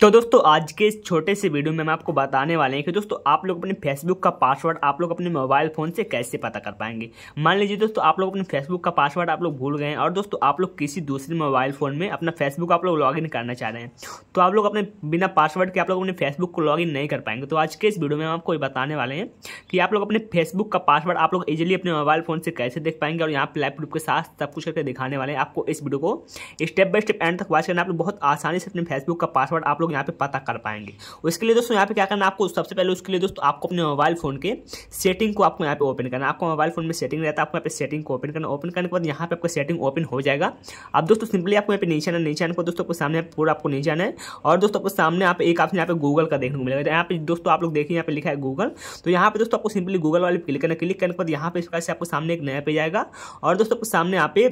तो दोस्तों आज के इस छोटे से वीडियो में हम आपको बताने वाले हैं कि दोस्तों आप लोग अपने फेसबुक का पासवर्ड आप लोग अपने मोबाइल फ़ोन से कैसे पता कर पाएंगे मान लीजिए दोस्तों आप लोग अपने फेसबुक का पासवर्ड आप लोग भूल गए हैं और दोस्तों आप लोग किसी दूसरे मोबाइल फ़ोन में अपना फेसबुक आप लोग लॉगिन करना चाह रहे हैं तो आप लोग अपने बिना पासवर्ड के आप लोग अपने फेसबुक को लॉगिन नहीं कर पाएंगे तो आज के इस वीडियो में हम आपको बताने वाले हैं कि आप लोग अपने फेसबुक का पासवर्ड आप लोग ईजिली अपने मोबाइल फ़ोन से कैसे देख पाएंगे और यहाँ पर लाइव प्रूफ के साथ सब कुछ करके दिखाने वाले हैं आपको इस वीडियो को स्टेप बाय स्टेप एंड तक वाच करना आप लोग बहुत आसानी से अपने फेसबुक का पासवर्ड आप लोग लोग यहाँ पे पता कर पाएंगे उसके लिए दोस्तों यहाँ पे क्या करना आपको सबसे पहले उसके लिए दोस्तों आपको अपने मोबाइल फोन के सेटिंग को आपको यहाँ पे ओपन करना आपको मोबाइल फोन में सेटिंग रहता है आपको यहाँ पे सेटिंग को ओपन करना ओपन करने के बाद यहाँ पे आपका सेटिंग ओपन हो जाएगा अब दोस्तों सिंपली आपको यहाँ पे नीचे आना नीचे आने को दोस्तों आपको सामने पूरा आपको नीचे आना है और दोस्तों आपको सामने आप एक आपने यहाँ पे गूगल का देखने को मिलेगा यहाँ पे दोस्तों आप लोग देखिए यहाँ पे लिखा है गूगल तो यहाँ पे दोस्तों आपको सिंपली गूगल वाले क्लिक करना क्लिक करने के बाद यहाँ पे इस प्रकार से आपको सामने एक नया पे जाएगा और दोस्तों आपको सामने यहाँ पे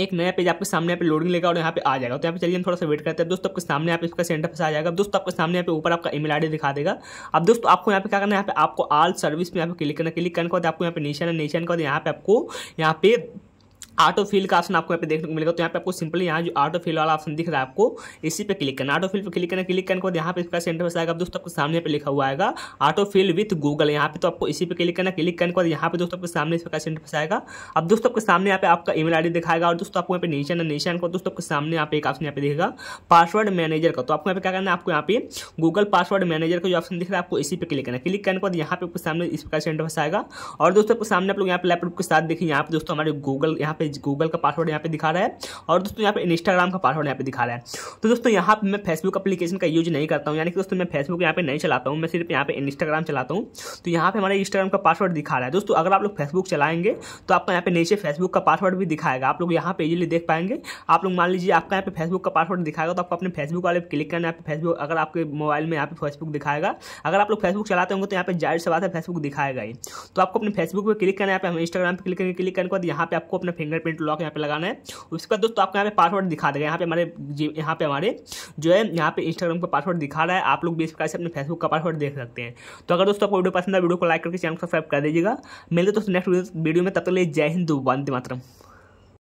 एक नया पेज आपके सामने यहाँ पे लोडिंग लेगा और यहाँ पे आ जाएगा तो यहाँ पे चलिए हम थोड़ा सा वेट करते हैं दोस्तों आपके सामने आप इसका सेंटर पर आ जाएगा दोस्तों आपके सामने यहाँ पे ऊपर आपका ईमेल आईडी दिखा देगा अब दोस्तों आपको यहाँ पे क्या करना है यहाँ पे आपको आल सर्विस में यहाँ पे क्लिक करना क्लिक करने के बाद आपको यहाँ पे नेशन है नेशन के बाद यहाँ पे आपको यहाँ पे ऑटो फिल का ऑप्शन आपको यहाँ पे देखने को मिलेगा तो यहाँ पे आपको सिंपली यहाँ जो ऑटो फिल वाला ऑप्शन दिख रहा है आपको इसी पे क्लिक करना ऑटो फिल पे क्लिक करना क्लिक करने के बाद यहाँ पे इसका सेंटर आएगा दोस्तों आपको सामने पे लिखा हुआ आएगा ऑटो फिल विथ गूगल यहाँ पे तो आपको इसी पे क्लिक करना क्लिक करने के बाद यहाँ पे दोस्तों आपके सामने इसका सेंटर आएगा अब दोस्तों आपके सामने यहाँ पे आपका ईमेल आई दिखाएगा और दोस्तों आपको यहाँ पे नीचे निशान दोस्तों आपके सामने यहाँ पे एक ऑप्शन यहाँ पे दिखेगा पासवर्ड मैनेजर का तो आपको यहाँ पे क्या करना है आपको यहाँ पे गूगल पासवर्ड मैनेजर का जो ऑप्शन दिख रहा है आपको इसी पे क्लिक करना क्लिक करने के बाद यहाँ पे आपके सामने इसका सेंटर सेंटर आएगा और दोस्तों आपके सामने आप लोग यहाँ पे लैपटॉप के साथ देखिए यहाँ पे दोस्तों हमारे गूगल यहाँ पे पे गूगल का पासवर्ड यहाँ पे दिखा रहा है और दोस्तों यहाँ पे इंस्टाग्राम का पासवर्ड यहाँ पे दिखा रहा है तो दोस्तों यहाँ पे मैं फेसबुक अपलीकेशन का यूज नहीं करता हूँ यानी कि दोस्तों मैं फेसबुक यहाँ पे नहीं चलाता हूँ मैं सिर्फ यहाँ पे इंस्टाग्राम चलाता हूँ तो यहाँ पे हमारे इंस्टाग्राम का पासवर्ड दिखा रहा है दोस्तों अगर आप लोग फेसबुक चलाएंगे तो आपको यहाँ पे नीचे फेसबुक का पासवर्ड भी दिखाएगा आप लोग यहाँ पे इजिली देख पाएंगे आप लोग मान लीजिए आपका यहाँ पे फेसबुक का पासवर्ड दिखाएगा तो आपको अपने फेसबुक वाले क्लिक करना है फेसबुक अगर आपके मोबाइल में यहाँ पे फेसबुक दिखाएगा अगर आप लोग फेसबुक चलाते होंगे तो यहाँ पे जाहिर से बात है फेसबुक दिखाएगा ही तो आपको अपने फेसबुक पर क्लिक करना है इंस्टाग्राम पर क्लिक करके क्लिक करने के बाद यहाँ पे आपको अपना फिंगर फिंगरप्रिंट लॉक यहाँ पे लगाना है उसके बाद दोस्तों आपको यहाँ पे पासवर्ड दिखा देगा यहाँ पे हमारे यहाँ पे हमारे जो है यहाँ पे इंस्टाग्राम का पासवर्ड दिखा रहा है आप लोग भी इस प्रकार से अपने फेसबुक का पासवर्ड देख सकते हैं तो अगर दोस्तों आपको वीडियो पसंद है वीडियो को लाइक करके चैनल सब्सक्राइब कर दीजिएगा मिलते दोस्तों नेक्स्ट वीडियो में तब तक लिए जय हिंदू वंदे मातरम